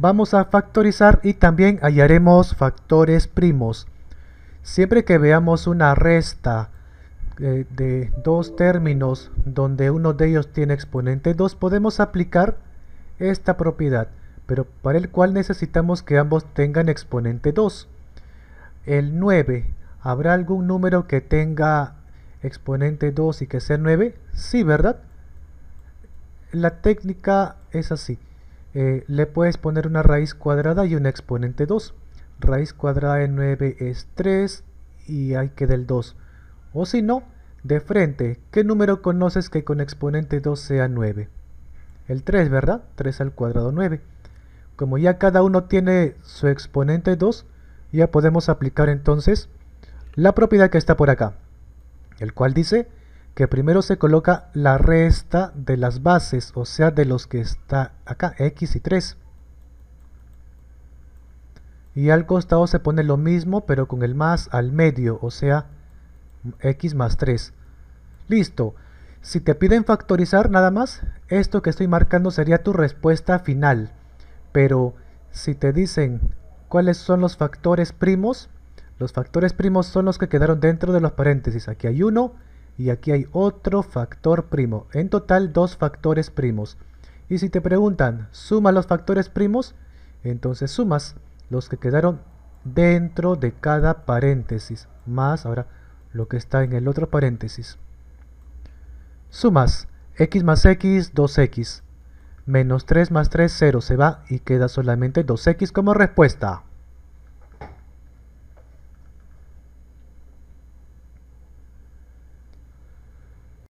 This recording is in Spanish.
Vamos a factorizar y también hallaremos factores primos. Siempre que veamos una resta eh, de dos términos donde uno de ellos tiene exponente 2, podemos aplicar esta propiedad, pero para el cual necesitamos que ambos tengan exponente 2. El 9, ¿habrá algún número que tenga exponente 2 y que sea 9? Sí, ¿verdad? La técnica es así. Eh, le puedes poner una raíz cuadrada y un exponente 2. Raíz cuadrada de 9 es 3 y ahí que el 2. O si no, de frente, ¿qué número conoces que con exponente 2 sea 9? El 3, ¿verdad? 3 al cuadrado 9. Como ya cada uno tiene su exponente 2, ya podemos aplicar entonces la propiedad que está por acá, el cual dice que primero se coloca la resta de las bases, o sea de los que está acá, x y 3. Y al costado se pone lo mismo, pero con el más al medio, o sea, x más 3. Listo. Si te piden factorizar nada más, esto que estoy marcando sería tu respuesta final. Pero si te dicen cuáles son los factores primos, los factores primos son los que quedaron dentro de los paréntesis. Aquí hay uno y aquí hay otro factor primo. En total, dos factores primos. Y si te preguntan, suma los factores primos, entonces sumas los que quedaron dentro de cada paréntesis, más ahora lo que está en el otro paréntesis. Sumas x más x, 2x, menos 3 más 3, 0, se va y queda solamente 2x como respuesta.